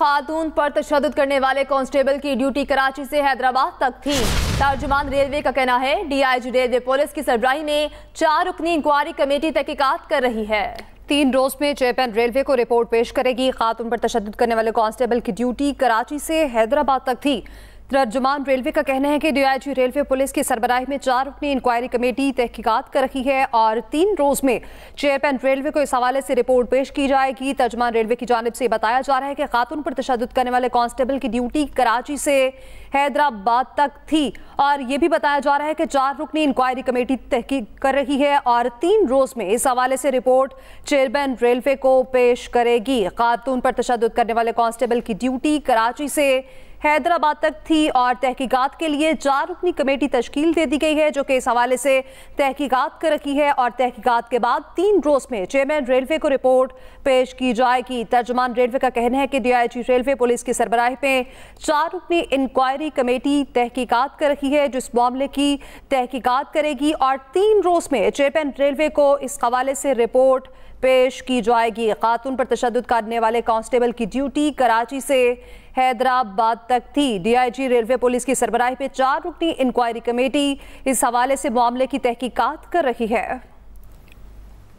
खातून पर तशद करने वाले कांस्टेबल की ड्यूटी कराची से हैदराबाद तक थी तर्जुमान रेलवे का कहना है डीआईजी रेलवे पुलिस की सरब्राही में चार रुकनी इंक्वायरी कमेटी तहकीकत कर रही है तीन रोज में जयपैन रेलवे को रिपोर्ट पेश करेगी खातून पर तशद करने वाले कांस्टेबल की ड्यूटी कराची से हैदराबाद तक थी तर्जुमान रेलवे का कहना है कि डीआईजी रेलवे पुलिस की सरबराही में चार रुकनी इंक्वायरी कमेटी तहकीकात कर रही है और तीन रोज़ में चेयरमैन रेलवे को इस हवाले से रिपोर्ट पेश की जाएगी तर्जुमान रेलवे की जानब से बताया जा रहा है कि खातून पर तशद करने वाले कांस्टेबल की ड्यूटी कराची से हैदराबाद तक थी और ये भी बताया जा रहा है कि चार रुकनी इंक्वायरी कमेटी तहकीक कर रही है और तीन रोज़ में इस हवाले से रिपोर्ट चेयरमैन रेलवे को पेश करेगी खातून पर तशद करने वाले कांस्टेबल की ड्यूटी कराची से हैदराबाद तक थी और तहकीकात के लिए चार रुकनी कमेटी तश्कील दे दी गई है जो कि इस हवाले से तहकीकात कर रखी है और तहकीकात के बाद तीन रोज में चेयरमैन रेलवे को रिपोर्ट पेश की जाएगी तर्जमान रेलवे का कहना है कि डीआईजी रेलवे पुलिस की सरबराह में चार रुकनी इंक्वायरी कमेटी तहकीकात कर रखी है जो इस मामले की तहकीकात करेगी और तीन रोज में चेयरमैन रेलवे को इस हवाले से रिपोर्ट पेश की जाएगी खातून पर तशद करने वाले कांस्टेबल की ड्यूटी कराची से हैदराबाद तक थी डीआईजी रेलवे पुलिस की सरबराही पे चार रुकनी इंक्वायरी कमेटी इस हवाले से मामले की तहकीकात कर रही है